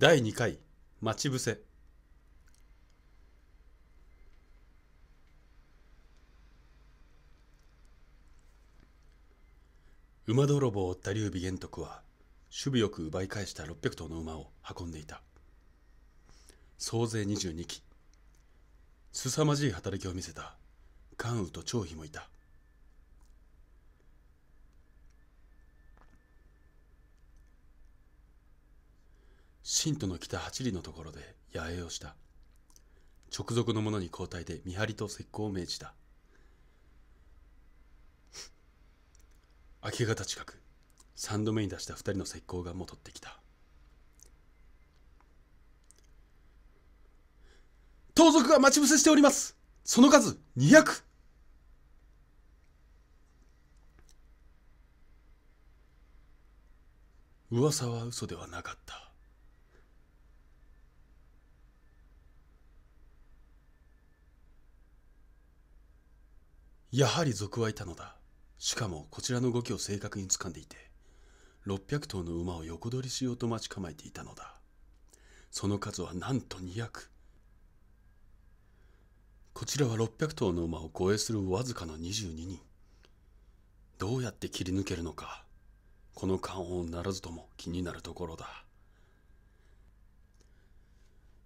第2回待ち伏せ馬泥棒を追った劉備玄徳は守備よく奪い返した600頭の馬を運んでいた総勢22す凄まじい働きを見せた関羽と張飛もいた信徒の北八里のところで野営をした。直属の者に交代で見張りと石膏を命じた。明け方近く、三度目に出した二人の石膏が戻ってきた。盗賊が待ち伏せしておりますその数二百噂は嘘ではなかった。やはり賊はいたのだ。しかもこちらの動きを正確につかんでいて、600頭の馬を横取りしようと待ち構えていたのだ。その数はなんと200。こちらは600頭の馬を護衛するわずかな22人。どうやって切り抜けるのか、この関音ならずとも気になるところだ。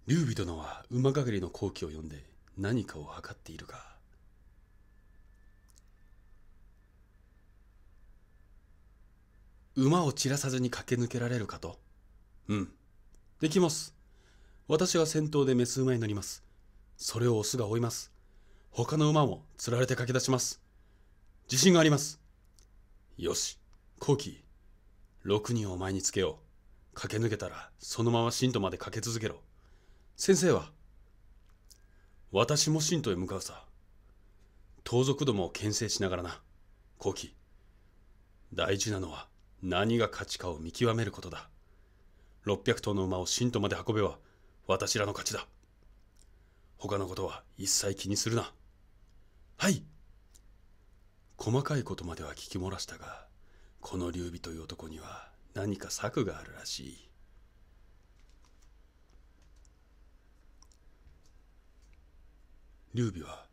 劉備殿は馬陰りの好機を呼んで何かを測っているが、馬を散らさずに駆け抜けられるかと。うん。できます。私は先頭でメス馬に乗ります。それをオスが追います。他の馬も釣られて駆け出します。自信があります。よし、コキ、6人を前につけよう。駆け抜けたら、そのまま信徒まで駆け続けろ。先生は私も信徒へ向かうさ。盗賊どもを牽制しながらな。コキ、大事なのは、何が勝ちかを見極めることだ。600頭の馬を信徒まで運べば、私らの勝ちだ。他のことは一切気にするな。はい。細かいことまでは聞き漏らしたが、この劉備という男には何か策があるらしい。劉備は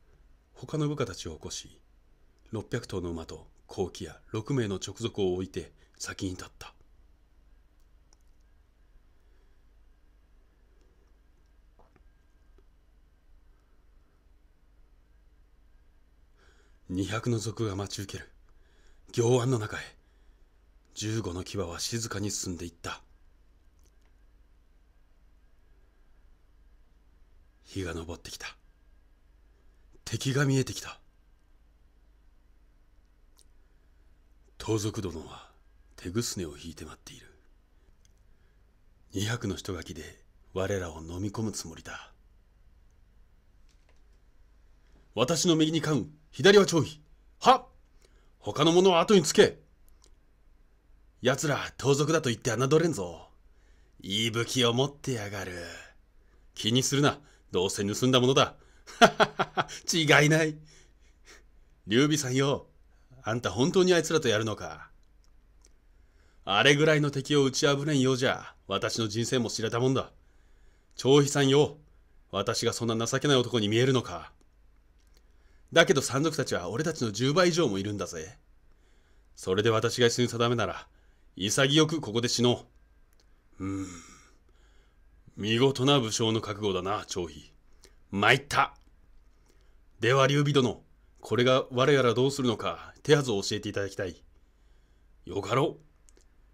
他の部下たちを起こし、600頭の馬と後期や6名の直属を置いて先に立った200の賊が待ち受ける行案の中へ15の牙は静かに進んでいった日が昇ってきた敵が見えてきた盗賊殿は手ぐすねを引いて待っている。200の人書きで我らを飲み込むつもりだ。私の右に関羽、左は張飛。は他の者は後につけ奴ら盗賊だと言って侮れんぞ。いい武器を持ってやがる。気にするな。どうせ盗んだものだ。ははは違いない。劉備さんよ。あんた本当にあいつらとやるのか。あれぐらいの敵を打ち破れんようじゃ、私の人生も知れたもんだ。張飛さんよ、私がそんな情けない男に見えるのか。だけど山賊たちは俺たちの10倍以上もいるんだぜ。それで私が死ぬ定めなら、潔くここで死のう。うーん。見事な武将の覚悟だな、張飛。参った。では、劉備殿、これが我らどうするのか、手はずを教えていただきたい。よかろう。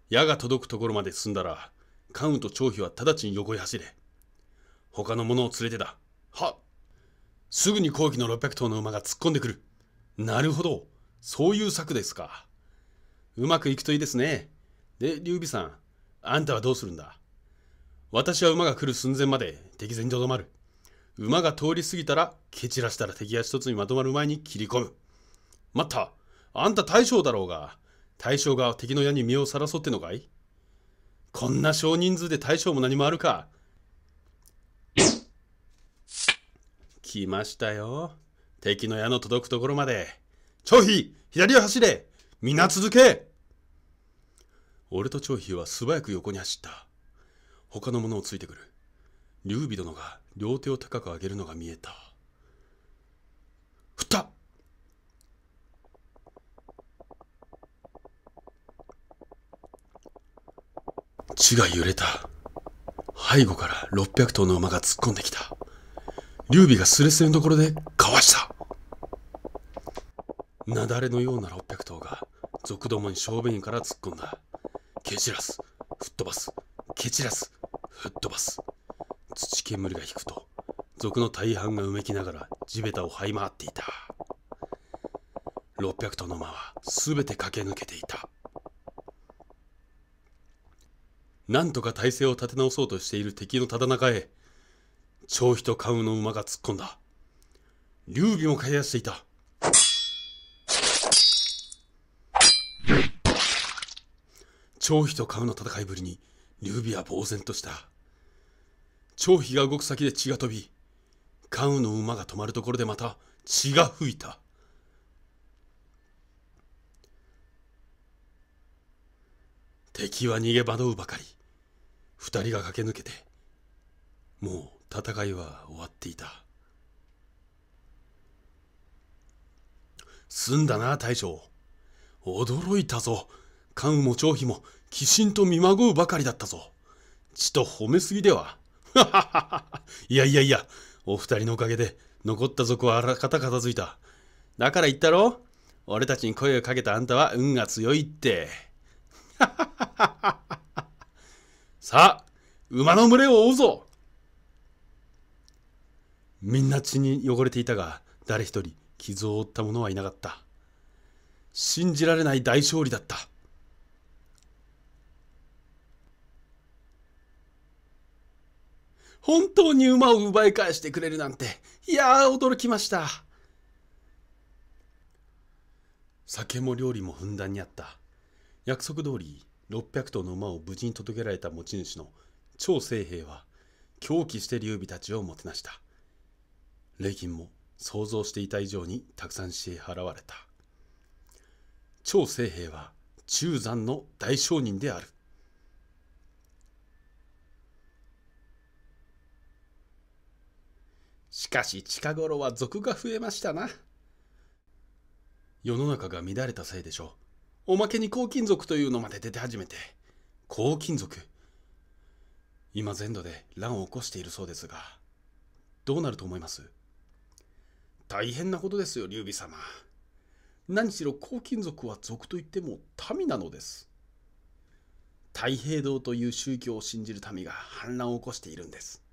矢が届くところまで進んだら、関羽と張飛は直ちに横へ走れ。他の者を連れてだ。はすぐに後期の600頭の馬が突っ込んでくる。なるほど。そういう策ですか。うまくいくといいですね。で、劉備さん、あんたはどうするんだ私は馬が来る寸前まで敵前にとどまる。馬が通り過ぎたら、蹴散らしたら敵が一つにまとまる前に切り込む。待ったあんた大将だろうが。大将が敵の矢に身をさらそうってのかいこんな少人数で大将も何もあるか。来ましたよ。敵の矢の届くところまで。張飛左を走れ皆続け俺と張飛は素早く横に走った。他の者をついてくる。劉備殿が両手を高く上げるのが見えた。地が揺れた。背後から600頭の馬が突っ込んできた。劉備がスレスレのところでかわした。雪崩のような600頭が賊どもに正面から突っ込んだ。蹴散らす、吹っ飛ばす、蹴散らす、吹っ飛ばす。土煙が引くと、賊の大半がうめきながら地べたを這い回っていた。600頭の馬は全て駆け抜けていた。なんとか体勢を立て直そうとしている敵のただ中へ、張飛と関羽の馬が突っ込んだ。劉備も駆け出していた。張飛と関羽の戦いぶりに、劉備は呆然とした。張飛が動く先で血が飛び、関羽の馬が止まるところでまた血が吹いた。敵は逃げ惑うばかり。二人が駆け抜けて、もう戦いは終わっていた。済んだな、大将。驚いたぞ。関羽も張飛も、鬼神と見まごうばかりだったぞ。ちと褒めすぎでは。いやいやいや、お二人のおかげで、残った族はあらかた片付いた。だから言ったろ俺たちに声をかけたあんたは運が強いって。さあ、馬の群れを追うぞみんな血に汚れていたが、誰一人傷を負った者はいなかった。信じられない大勝利だった。本当に馬を奪い返してくれるなんて、いや驚きました。酒も料理もふんだんにあった。約束通り、600頭の馬を無事に届けられた持ち主の長生兵は狂気して劉備たちをもてなした。礼金も想像していた以上にたくさん支払われた。長生兵は中山の大商人である。しかし近頃は賊が増えましたな。世の中が乱れたせいでしょう。おまけに抗菌族というのまで出て始めて抗菌族今全土で乱を起こしているそうですがどうなると思います大変なことですよ劉備様何しろ抗金族は族といっても民なのです太平堂という宗教を信じる民が反乱を起こしているんです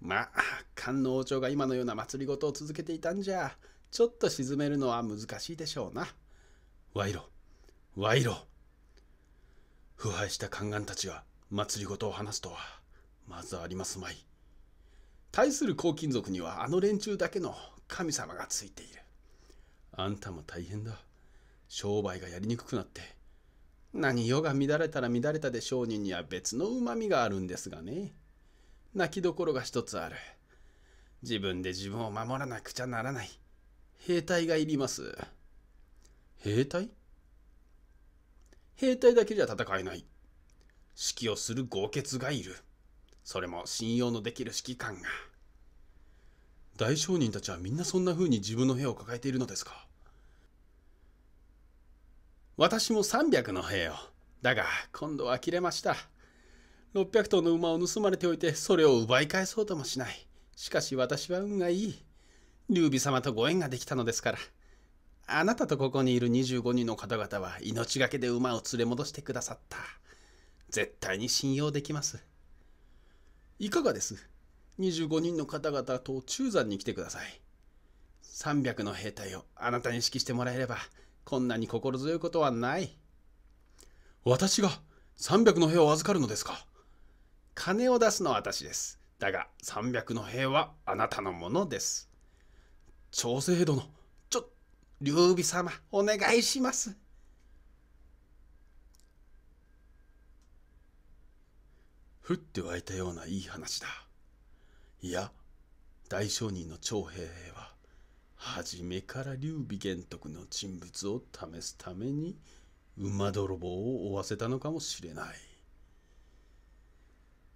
まあ官の王朝が今のような祭りごとを続けていたんじゃちょっと沈めるのは難しいでしょうな賄賂賄賂腐敗した宦官たちが祭りごとを話すとはまずありますまい対する黄金族にはあの連中だけの神様がついているあんたも大変だ商売がやりにくくなって何世が乱れたら乱れたで商人には別のうまみがあるんですがね泣きどころが一つある自分で自分を守らなくちゃならない兵隊がいります兵隊兵隊だけじゃ戦えない。指揮をする豪傑がいる。それも信用のできる指揮官が。大商人たちはみんなそんな風に自分の兵を抱えているのですか私も300の兵を。だが、今度は切れました。600頭の馬を盗まれておいて、それを奪い返そうともしない。しかし私は運がいい。劉備様とご縁ができたのですから。あなたとここにいる25人の方々は命がけで馬を連れ戻してくださった。絶対に信用できます。いかがです25人の方々と中山に来てください。300の兵隊をあなたに指揮してもらえれば、こんなに心強いことはない。私が300の兵を預かるのですか金を出すのは私です。だが、300の兵はあなたのものです。長生殿、劉備様お願いします降って湧いたようないい話だいや大商人の長平は初めから劉備玄徳の人物を試すために馬泥棒を追わせたのかもしれない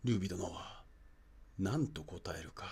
劉備殿は何と答えるか。